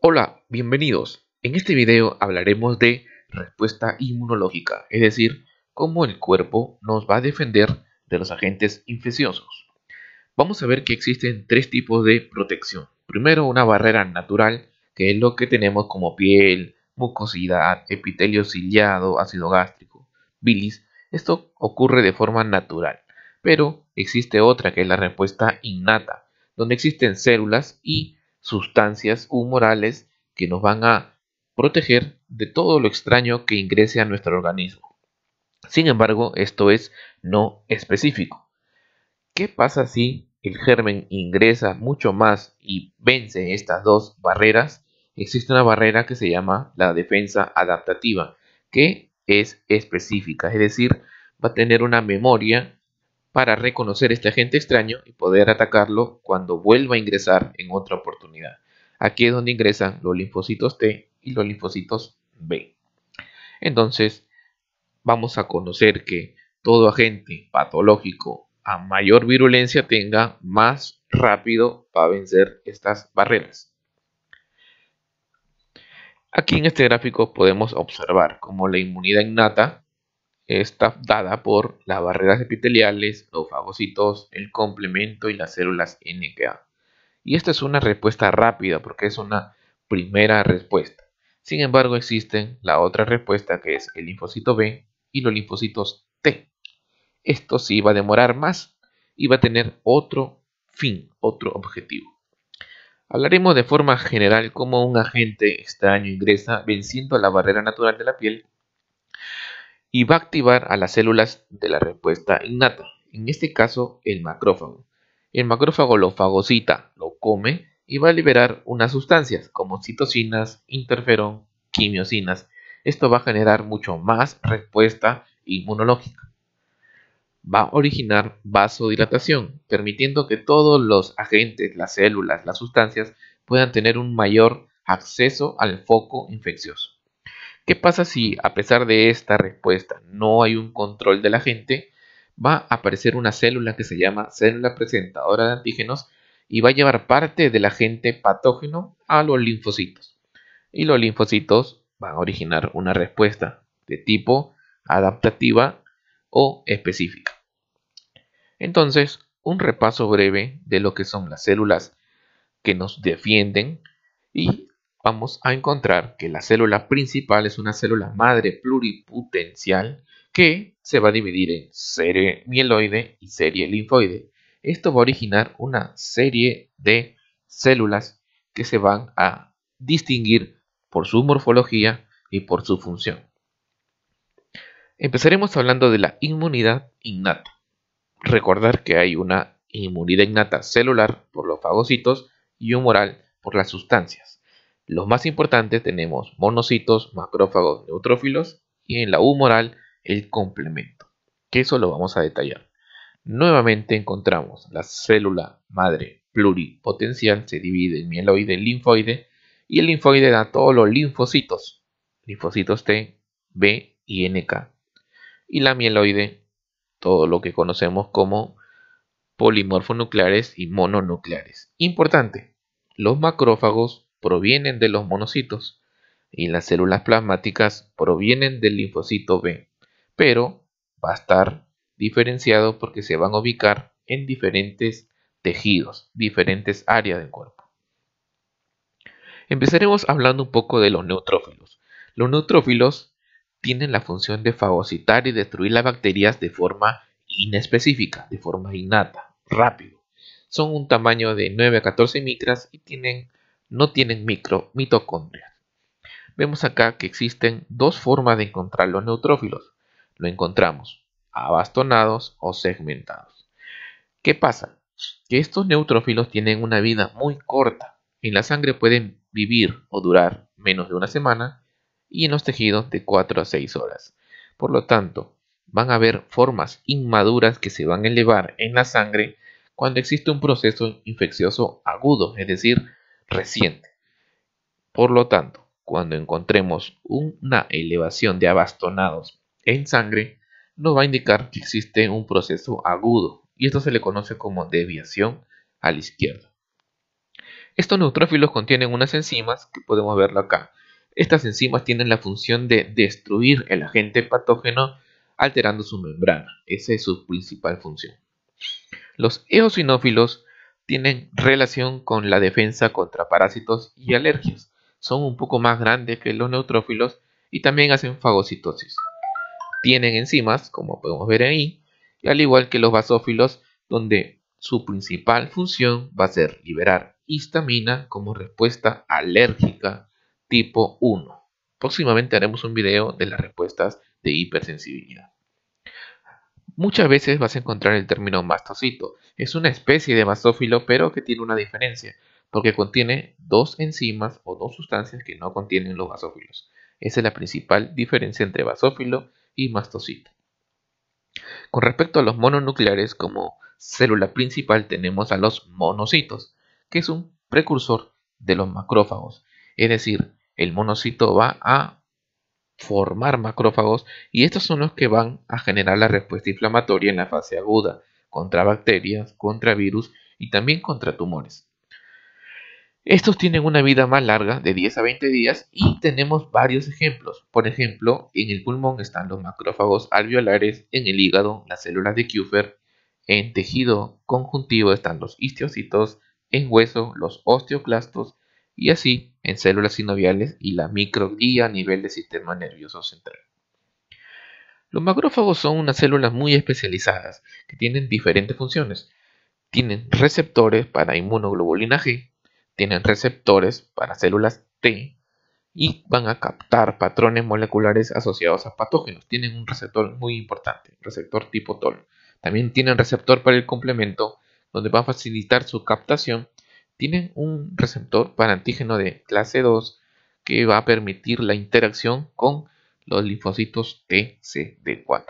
Hola, bienvenidos. En este video hablaremos de respuesta inmunológica, es decir, cómo el cuerpo nos va a defender de los agentes infecciosos. Vamos a ver que existen tres tipos de protección. Primero, una barrera natural, que es lo que tenemos como piel, mucosidad, epitelio ciliado, ácido gástrico, bilis. Esto ocurre de forma natural, pero existe otra que es la respuesta innata, donde existen células y sustancias humorales que nos van a proteger de todo lo extraño que ingrese a nuestro organismo. Sin embargo, esto es no específico. ¿Qué pasa si el germen ingresa mucho más y vence estas dos barreras? Existe una barrera que se llama la defensa adaptativa, que es específica, es decir, va a tener una memoria para reconocer este agente extraño y poder atacarlo cuando vuelva a ingresar en otra oportunidad. Aquí es donde ingresan los linfocitos T y los linfocitos B. Entonces, vamos a conocer que todo agente patológico a mayor virulencia tenga, más rápido para vencer estas barreras. Aquí en este gráfico podemos observar cómo la inmunidad innata está dada por las barreras epiteliales, los fagocitos, el complemento y las células NK. Y esta es una respuesta rápida porque es una primera respuesta. Sin embargo, existen la otra respuesta que es el linfocito B y los linfocitos T. Esto sí va a demorar más y va a tener otro fin, otro objetivo. Hablaremos de forma general cómo un agente extraño ingresa venciendo la barrera natural de la piel y va a activar a las células de la respuesta innata, en este caso el macrófago. El macrófago lo fagocita, lo come y va a liberar unas sustancias como citocinas, interferón, quimiosinas. Esto va a generar mucho más respuesta inmunológica. Va a originar vasodilatación, permitiendo que todos los agentes, las células, las sustancias puedan tener un mayor acceso al foco infeccioso. ¿Qué pasa si a pesar de esta respuesta no hay un control de la gente? Va a aparecer una célula que se llama célula presentadora de antígenos y va a llevar parte del agente patógeno a los linfocitos. Y los linfocitos van a originar una respuesta de tipo adaptativa o específica. Entonces, un repaso breve de lo que son las células que nos defienden y vamos a encontrar que la célula principal es una célula madre pluripotencial que se va a dividir en serie mieloide y serie linfoide. Esto va a originar una serie de células que se van a distinguir por su morfología y por su función. Empezaremos hablando de la inmunidad innata. Recordar que hay una inmunidad innata celular por los fagocitos y humoral por las sustancias. Los más importantes tenemos monocitos, macrófagos, neutrófilos y en la humoral el complemento, que eso lo vamos a detallar. Nuevamente encontramos la célula madre pluripotencial, se divide en mieloide y linfoide, y el linfoide da todos los linfocitos, linfocitos T, B y NK. Y la mieloide, todo lo que conocemos como polimorfonucleares y mononucleares. Importante, los macrófagos provienen de los monocitos y las células plasmáticas provienen del linfocito B, pero va a estar diferenciado porque se van a ubicar en diferentes tejidos, diferentes áreas del cuerpo. Empezaremos hablando un poco de los neutrófilos. Los neutrófilos tienen la función de fagocitar y destruir las bacterias de forma inespecífica, de forma innata, rápido. Son un tamaño de 9 a 14 micras y tienen no tienen micro mitocondrias. Vemos acá que existen dos formas de encontrar los neutrófilos. Lo encontramos abastonados o segmentados. ¿Qué pasa? Que estos neutrófilos tienen una vida muy corta. En la sangre pueden vivir o durar menos de una semana y en los tejidos de 4 a 6 horas. Por lo tanto, van a haber formas inmaduras que se van a elevar en la sangre cuando existe un proceso infeccioso agudo, es decir, reciente. Por lo tanto, cuando encontremos una elevación de abastonados en sangre, nos va a indicar que existe un proceso agudo y esto se le conoce como deviación a la izquierda. Estos neutrófilos contienen unas enzimas que podemos verlo acá. Estas enzimas tienen la función de destruir el agente patógeno alterando su membrana. Esa es su principal función. Los eosinófilos tienen relación con la defensa contra parásitos y alergias. Son un poco más grandes que los neutrófilos y también hacen fagocitosis. Tienen enzimas, como podemos ver ahí, y al igual que los basófilos, donde su principal función va a ser liberar histamina como respuesta alérgica tipo 1. Próximamente haremos un video de las respuestas de hipersensibilidad. Muchas veces vas a encontrar el término mastocito. Es una especie de basófilo, pero que tiene una diferencia, porque contiene dos enzimas o dos sustancias que no contienen los basófilos. Esa es la principal diferencia entre basófilo y mastocito. Con respecto a los mononucleares, como célula principal tenemos a los monocitos, que es un precursor de los macrófagos. Es decir, el monocito va a formar macrófagos y estos son los que van a generar la respuesta inflamatoria en la fase aguda contra bacterias, contra virus y también contra tumores. Estos tienen una vida más larga de 10 a 20 días y tenemos varios ejemplos. Por ejemplo, en el pulmón están los macrófagos alveolares, en el hígado las células de Kupffer, en tejido conjuntivo están los histiocitos, en hueso los osteoclastos y así en células sinoviales y la microglía a nivel del sistema nervioso central. Los macrófagos son unas células muy especializadas que tienen diferentes funciones. Tienen receptores para inmunoglobulina G, tienen receptores para células T y van a captar patrones moleculares asociados a patógenos. Tienen un receptor muy importante, receptor tipo TOL. También tienen receptor para el complemento, donde va a facilitar su captación tienen un receptor para antígeno de clase 2 que va a permitir la interacción con los linfocitos TCD4.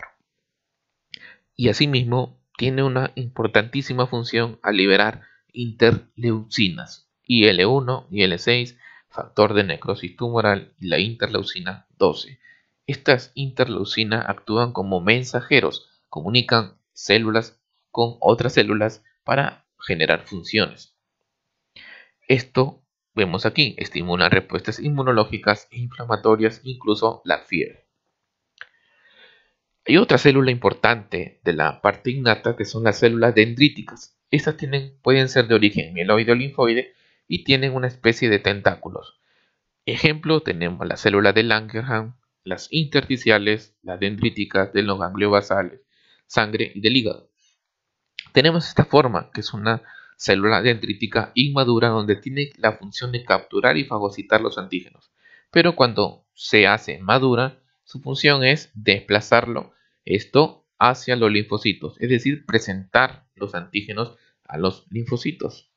Y asimismo, tiene una importantísima función al liberar interleucinas IL1 y IL6, factor de necrosis tumoral y la interleucina 12. Estas interleucinas actúan como mensajeros, comunican células con otras células para generar funciones. Esto vemos aquí, estimula respuestas inmunológicas e inflamatorias, incluso la fiebre. Hay otra célula importante de la parte innata que son las células dendríticas. Estas pueden ser de origen mieloide o linfoide y tienen una especie de tentáculos. Ejemplo, tenemos las células de Langerhans, las intersticiales, las dendríticas de los ganglios basales, sangre y del hígado. Tenemos esta forma, que es una célula dendrítica inmadura donde tiene la función de capturar y fagocitar los antígenos. Pero cuando se hace madura, su función es desplazarlo, esto hacia los linfocitos, es decir, presentar los antígenos a los linfocitos.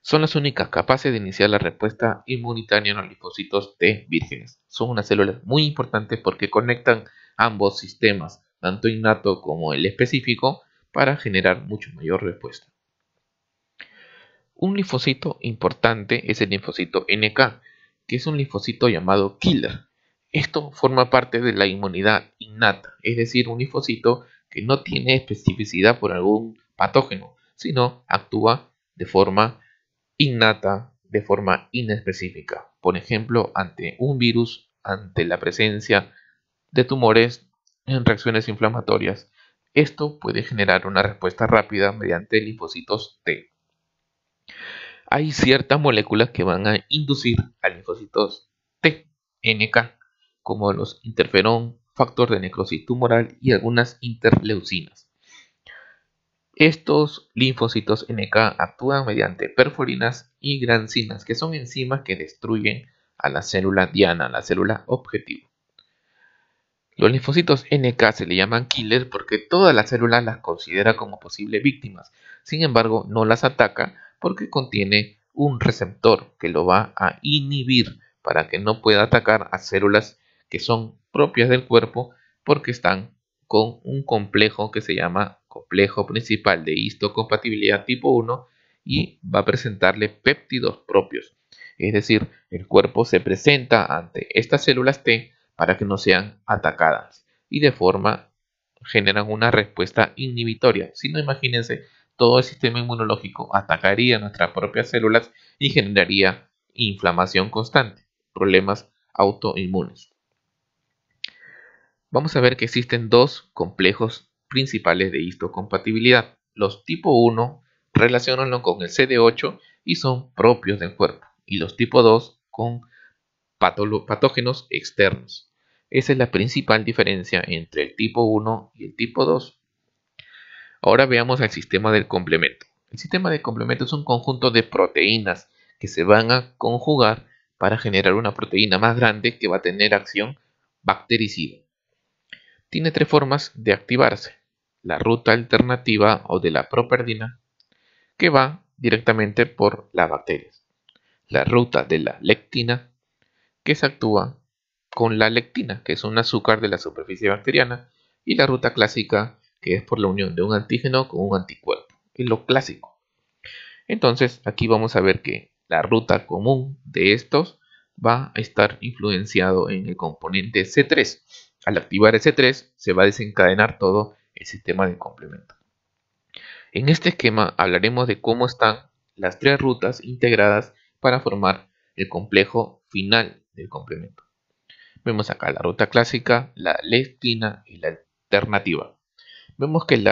Son las únicas capaces de iniciar la respuesta inmunitaria en los linfocitos de vírgenes. Son unas células muy importantes porque conectan ambos sistemas, tanto innato como el específico, para generar mucho mayor respuesta. Un linfocito importante es el linfocito NK, que es un linfocito llamado killer. Esto forma parte de la inmunidad innata, es decir, un linfocito que no tiene especificidad por algún patógeno, sino actúa de forma innata, de forma inespecífica. Por ejemplo, ante un virus, ante la presencia de tumores en reacciones inflamatorias, esto puede generar una respuesta rápida mediante linfocitos T. Hay ciertas moléculas que van a inducir a linfocitos T, NK, como los interferón, factor de necrosis tumoral y algunas interleucinas. Estos linfocitos NK actúan mediante perforinas y grancinas, que son enzimas que destruyen a la célula diana, la célula objetivo. Los linfocitos NK se le llaman killers porque todas las célula las considera como posibles víctimas, sin embargo no las ataca porque contiene un receptor que lo va a inhibir para que no pueda atacar a células que son propias del cuerpo porque están con un complejo que se llama complejo principal de histocompatibilidad tipo 1 y va a presentarle péptidos propios. Es decir, el cuerpo se presenta ante estas células T para que no sean atacadas y de forma generan una respuesta inhibitoria. Si no, imagínense todo el sistema inmunológico atacaría nuestras propias células y generaría inflamación constante, problemas autoinmunes. Vamos a ver que existen dos complejos principales de histocompatibilidad. Los tipo 1 relacionanlo con el CD8 y son propios del cuerpo, y los tipo 2 con patógenos externos. Esa es la principal diferencia entre el tipo 1 y el tipo 2. Ahora veamos el sistema del complemento. El sistema de complemento es un conjunto de proteínas que se van a conjugar para generar una proteína más grande que va a tener acción bactericida. Tiene tres formas de activarse. La ruta alternativa o de la properdina, que va directamente por las bacterias. La ruta de la lectina, que se actúa con la lectina, que es un azúcar de la superficie bacteriana, y la ruta clásica que es por la unión de un antígeno con un anticuerpo, es lo clásico. Entonces, aquí vamos a ver que la ruta común de estos va a estar influenciado en el componente C3. Al activar c 3 se va a desencadenar todo el sistema de complemento. En este esquema hablaremos de cómo están las tres rutas integradas para formar el complejo final del complemento. Vemos acá la ruta clásica, la lectina y la alternativa vemos que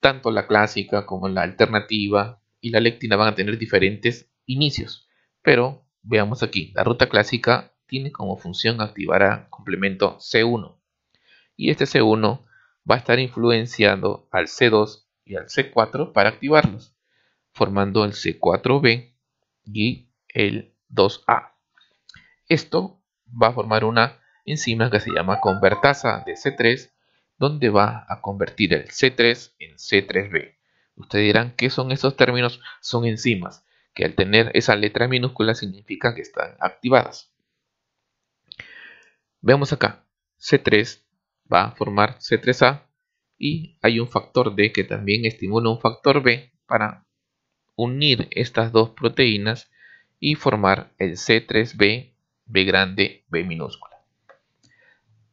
tanto la clásica como la alternativa y la lectina van a tener diferentes inicios. Pero veamos aquí, la ruta clásica tiene como función activar a complemento C1. Y este C1 va a estar influenciando al C2 y al C4 para activarlos, formando el C4B y el 2A. Esto va a formar una enzima que se llama convertasa de C3 donde va a convertir el C3 en C3b. Ustedes dirán, ¿qué son esos términos? Son enzimas, que al tener esa letra minúscula significa que están activadas. Veamos acá, C3 va a formar C3A y hay un factor D que también estimula un factor B para unir estas dos proteínas y formar el C3B, B grande, B minúscula.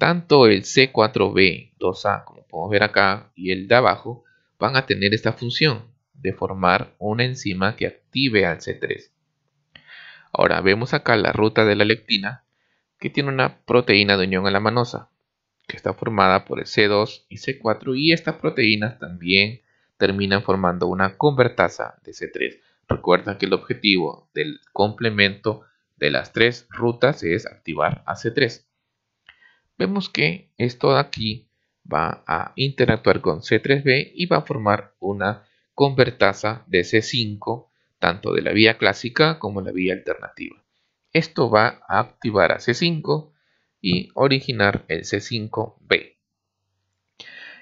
Tanto el C4B 2A, como podemos ver acá, y el de abajo, van a tener esta función de formar una enzima que active al C3. Ahora vemos acá la ruta de la lectina que tiene una proteína de unión a la manosa que está formada por el C2 y C4 y estas proteínas también terminan formando una convertasa de C3. Recuerda que el objetivo del complemento de las tres rutas es activar a C3 vemos que esto de aquí va a interactuar con C3B y va a formar una convertaza de C5, tanto de la vía clásica como la vía alternativa. Esto va a activar a C5 y originar el C5B.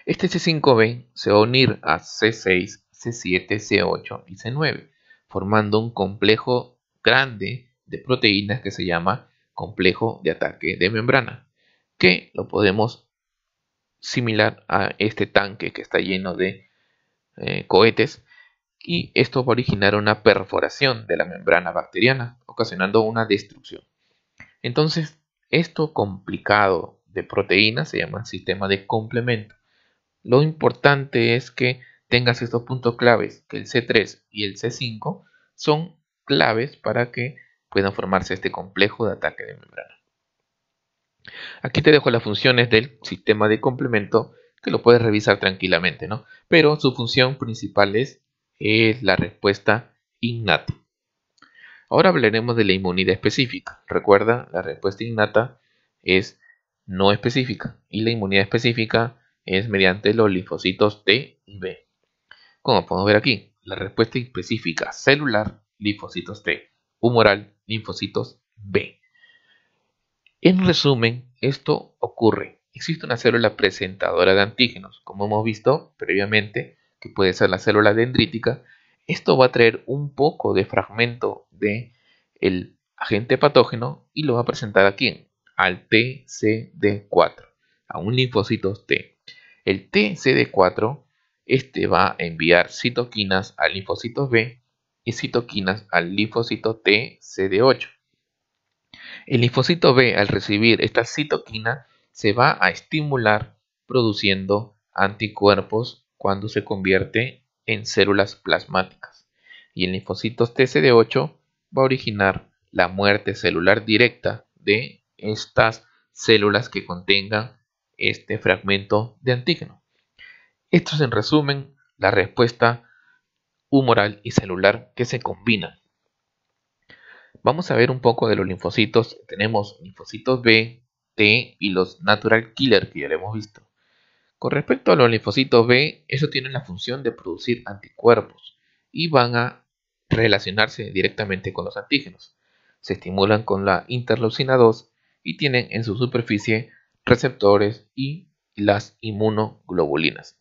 Este C5B se va a unir a C6, C7, C8 y C9, formando un complejo grande de proteínas que se llama complejo de ataque de membrana que lo podemos similar a este tanque que está lleno de eh, cohetes y esto va a originar una perforación de la membrana bacteriana ocasionando una destrucción. Entonces, esto complicado de proteínas se llama sistema de complemento. Lo importante es que tengas estos puntos claves, que el C3 y el C5 son claves para que puedan formarse este complejo de ataque de membrana. Aquí te dejo las funciones del sistema de complemento que lo puedes revisar tranquilamente, ¿no? Pero su función principal es, la respuesta innata. Ahora hablaremos de la inmunidad específica. Recuerda, la respuesta innata es no específica y la inmunidad específica es mediante los linfocitos T y B. Como podemos ver aquí, la respuesta específica celular, linfocitos T, humoral, linfocitos B. En resumen, esto ocurre. Existe una célula presentadora de antígenos, como hemos visto previamente, que puede ser la célula dendrítica. Esto va a traer un poco de fragmento de el agente patógeno y lo va a presentar a quién? Al TCD4, a un linfocito T. El TCD4, este va a enviar citoquinas al linfocito B y citoquinas al linfocito TCD8. El linfocito B al recibir esta citoquina se va a estimular produciendo anticuerpos cuando se convierte en células plasmáticas y el linfocito TCD8 va a originar la muerte celular directa de estas células que contengan este fragmento de antígeno. Esto es en resumen la respuesta humoral y celular que se combinan. Vamos a ver un poco de los linfocitos. Tenemos linfocitos B, T y los natural killer que ya lo hemos visto. Con respecto a los linfocitos B, ellos tienen la función de producir anticuerpos y van a relacionarse directamente con los antígenos. Se estimulan con la interleucina 2 y tienen en su superficie receptores y las inmunoglobulinas.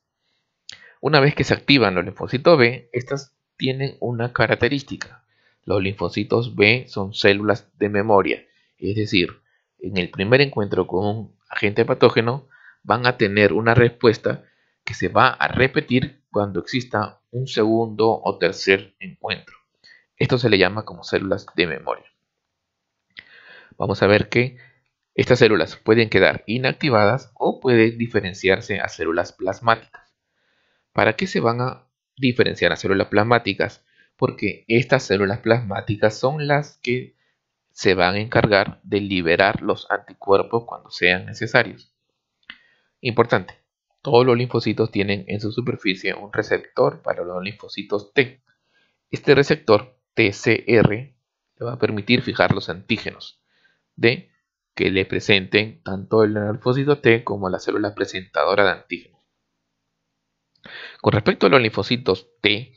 Una vez que se activan los linfocitos B, estas tienen una característica, los linfocitos B son células de memoria, es decir, en el primer encuentro con un agente patógeno van a tener una respuesta que se va a repetir cuando exista un segundo o tercer encuentro. Esto se le llama como células de memoria. Vamos a ver que estas células pueden quedar inactivadas o pueden diferenciarse a células plasmáticas. ¿Para qué se van a diferenciar a células plasmáticas? porque estas células plasmáticas son las que se van a encargar de liberar los anticuerpos cuando sean necesarios. Importante, todos los linfocitos tienen en su superficie un receptor para los linfocitos T. Este receptor TCR le va a permitir fijar los antígenos de que le presenten tanto el linfocito T como la célula presentadora de antígenos. Con respecto a los linfocitos T,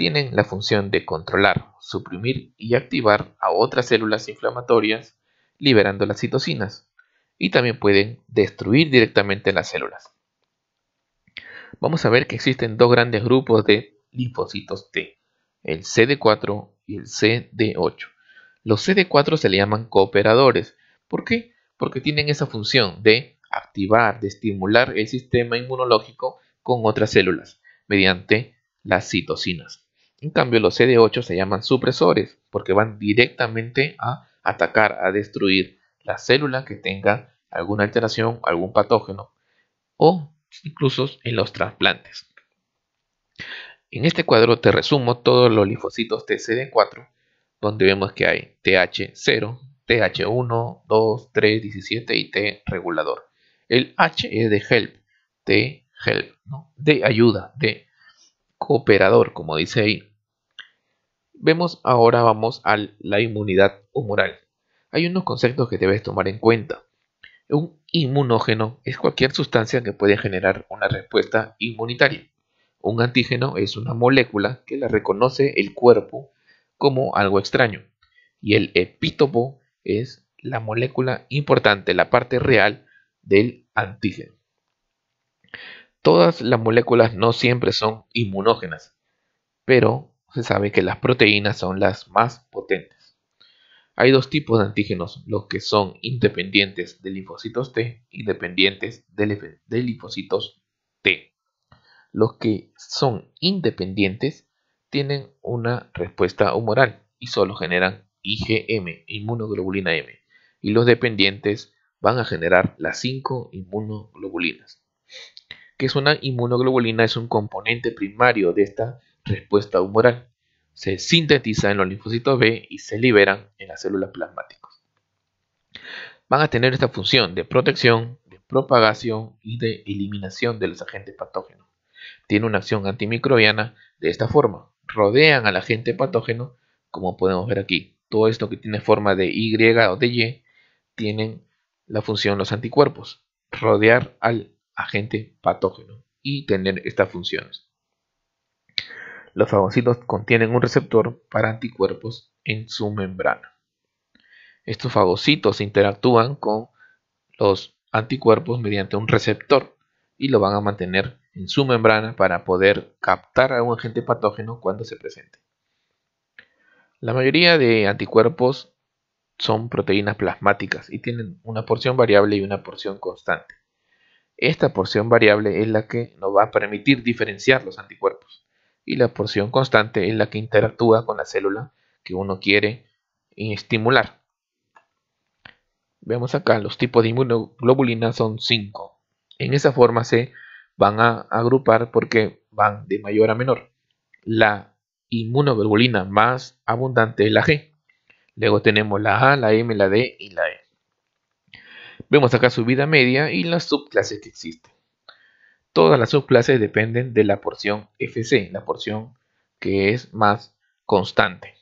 tienen la función de controlar, suprimir y activar a otras células inflamatorias liberando las citocinas y también pueden destruir directamente las células. Vamos a ver que existen dos grandes grupos de linfocitos T, el CD4 y el CD8. Los CD4 se le llaman cooperadores. ¿Por qué? Porque tienen esa función de activar, de estimular el sistema inmunológico con otras células mediante las citocinas. En cambio, los CD8 se llaman supresores porque van directamente a atacar, a destruir la célula que tenga alguna alteración, algún patógeno o incluso en los trasplantes. En este cuadro te resumo todos los linfocitos TCD4, donde vemos que hay TH0, TH1, 2, 3, 17 y T regulador. El H es de help, T help, de ayuda, de cooperador, como dice ahí. Vemos ahora vamos a la inmunidad humoral. Hay unos conceptos que debes tomar en cuenta. Un inmunógeno es cualquier sustancia que puede generar una respuesta inmunitaria. Un antígeno es una molécula que la reconoce el cuerpo como algo extraño. Y el epítopo es la molécula importante, la parte real del antígeno. Todas las moléculas no siempre son inmunógenas, pero se sabe que las proteínas son las más potentes. Hay dos tipos de antígenos, los que son independientes de linfocitos T y dependientes de, linfocitos T. Los que son independientes tienen una respuesta humoral y solo generan IgM, inmunoglobulina M, y los dependientes van a generar las 5 inmunoglobulinas. ¿Qué es una inmunoglobulina, es un componente primario de esta respuesta humoral. Se sintetiza en los linfocitos B y se liberan en las células plasmáticas. Van a tener esta función de protección, de propagación y de eliminación de los agentes patógenos. Tiene una acción antimicrobiana de esta forma. Rodean al agente patógeno, como podemos ver aquí. Todo esto que tiene forma de Y o de Y, tienen la función los anticuerpos. Rodear al agente patógeno y tener estas funciones. Los fagocitos contienen un receptor para anticuerpos en su membrana. Estos fagocitos interactúan con los anticuerpos mediante un receptor y lo van a mantener en su membrana para poder captar a un agente patógeno cuando se presente. La mayoría de anticuerpos son proteínas plasmáticas y tienen una porción variable y una porción constante. Esta porción variable es la que nos va a permitir diferenciar los anticuerpos y la porción constante es la que interactúa con la célula que uno quiere estimular. Vemos acá, los tipos de inmunoglobulina son 5. En esa forma se van a agrupar porque van de mayor a menor. La inmunoglobulina más abundante es la G. Luego tenemos la A, la M, la D y la E. Vemos acá su vida media y las subclases que existen. Todas las subclases dependen de la porción FC, la porción que es más constante.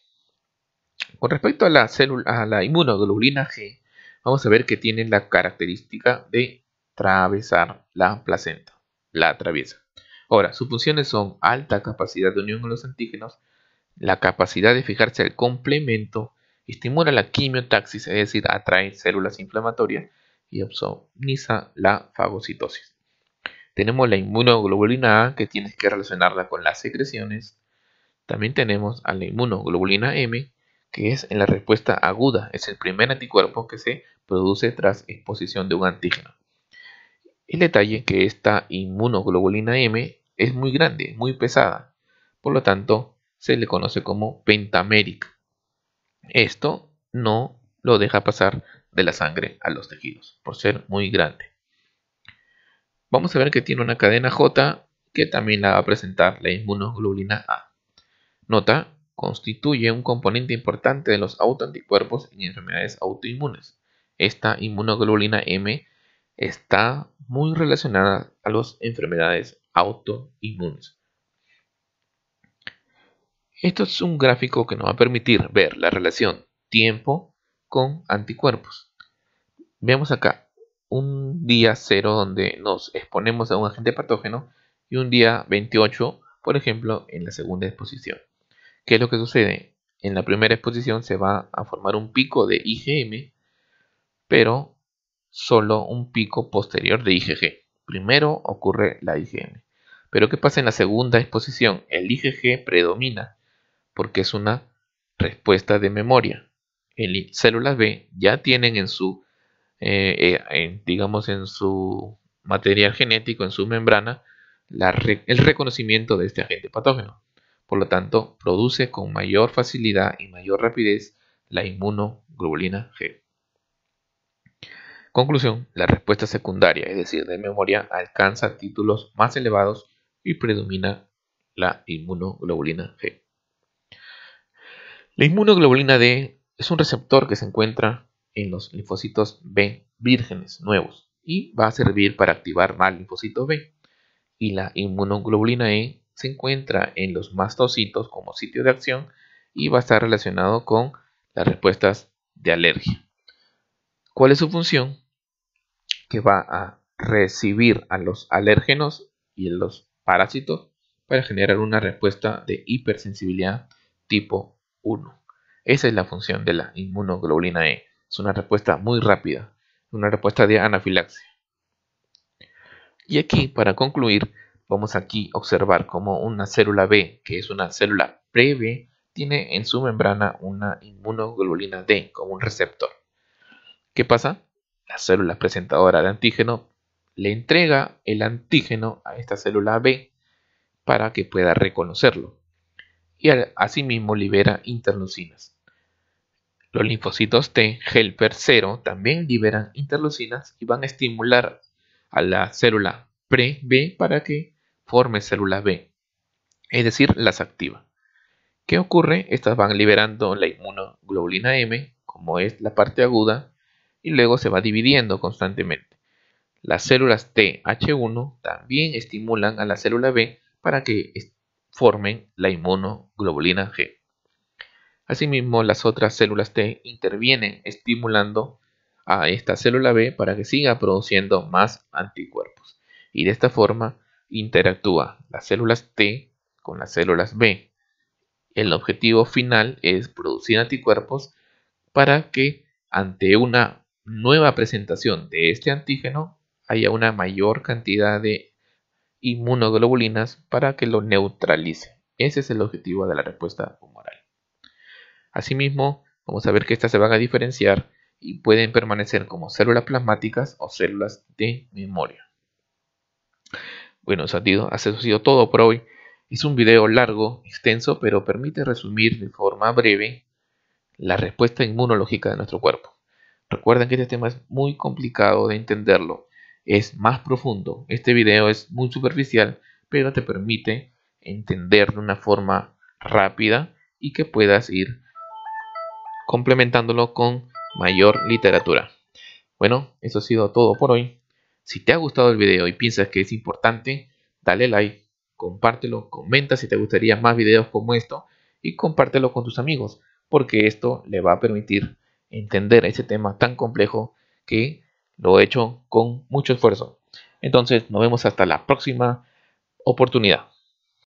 Con respecto a la, célula, a la inmunoglobulina G, vamos a ver que tiene la característica de atravesar la placenta, la atraviesa. Ahora, sus funciones son alta capacidad de unión con los antígenos, la capacidad de fijarse al complemento, estimula la quimiotaxis, es decir, atrae células inflamatorias y opsoniza la fagocitosis. Tenemos la inmunoglobulina A, que tienes que relacionarla con las secreciones. También tenemos a la inmunoglobulina M, que es en la respuesta aguda, es el primer anticuerpo que se produce tras exposición de un antígeno. El detalle es que esta inmunoglobulina M es muy grande, muy pesada, por lo tanto se le conoce como pentamérica. Esto no lo deja pasar de la sangre a los tejidos, por ser muy grande vamos a ver que tiene una cadena J que también la va a presentar la inmunoglobulina A. Nota, constituye un componente importante de los autoanticuerpos en enfermedades autoinmunes. Esta inmunoglobulina M está muy relacionada a las enfermedades autoinmunes. Esto es un gráfico que nos va a permitir ver la relación tiempo con anticuerpos. Veamos acá, un día cero donde nos exponemos a un agente patógeno y un día 28, por ejemplo, en la segunda exposición. ¿Qué es lo que sucede? En la primera exposición se va a formar un pico de IgM, pero solo un pico posterior de IgG. Primero ocurre la IgM. Pero ¿qué pasa en la segunda exposición? El IgG predomina porque es una respuesta de memoria. Las células B ya tienen en su eh, eh, digamos, en su material genético, en su membrana, el reconocimiento de este agente patógeno. Por lo tanto, produce con mayor facilidad y mayor rapidez la inmunoglobulina G. Conclusión, la respuesta secundaria, es decir, de memoria, alcanza títulos más elevados y predomina la inmunoglobulina G. La inmunoglobulina D es un receptor que se encuentra en los linfocitos B vírgenes nuevos y va a servir para activar más linfocito B. Y la inmunoglobulina E se encuentra en los mastocitos como sitio de acción y va a estar relacionado con las respuestas de alergia. ¿Cuál es su función? Que va a recibir a los alérgenos y a los parásitos para generar una respuesta de hipersensibilidad tipo 1. Esa es la función de la inmunoglobulina E. Es una respuesta muy rápida, una respuesta de anafilaxia. Y aquí, para concluir, vamos aquí a observar cómo una célula B, que es una célula pre-B, tiene en su membrana una inmunoglobulina D como un receptor. ¿Qué pasa? La célula presentadora de antígeno le entrega el antígeno a esta célula B para que pueda reconocerlo. Y asimismo libera interleucinas. Los linfocitos T helper 0 también liberan interlucinas y van a estimular a la célula pre-B para que forme célula B, es decir, las activa. ¿Qué ocurre? Estas van liberando la inmunoglobulina M, como es la parte aguda, y luego se va dividiendo constantemente. Las células T h 1 también estimulan a la célula B para que formen la inmunoglobulina G. Asimismo, las otras células T intervienen estimulando a esta célula B para que siga produciendo más anticuerpos. Y de esta forma interactúa las células T con las células B. El objetivo final es producir anticuerpos para que ante una nueva presentación de este antígeno haya una mayor cantidad de inmunoglobulinas para que lo neutralice. Ese es el objetivo de la respuesta humoral. Asimismo, vamos a ver que estas se van a diferenciar y pueden permanecer como células plasmáticas o células de memoria. Bueno, sentido, ha, sido, todo por hoy. Es un video largo, extenso, pero permite resumir de forma breve la respuesta inmunológica de nuestro cuerpo. Recuerden que este tema es muy complicado de entenderlo, es más profundo. Este video es muy superficial, pero te permite entender de una forma rápida y que puedas ir complementándolo con mayor literatura. Bueno, eso ha sido todo por hoy. Si te ha gustado el video y piensas que es importante, dale like, compártelo, comenta si te gustaría más videos como esto y compártelo con tus amigos, porque esto le va a permitir entender ese tema tan complejo que lo he hecho con mucho esfuerzo. Entonces, nos vemos hasta la próxima oportunidad.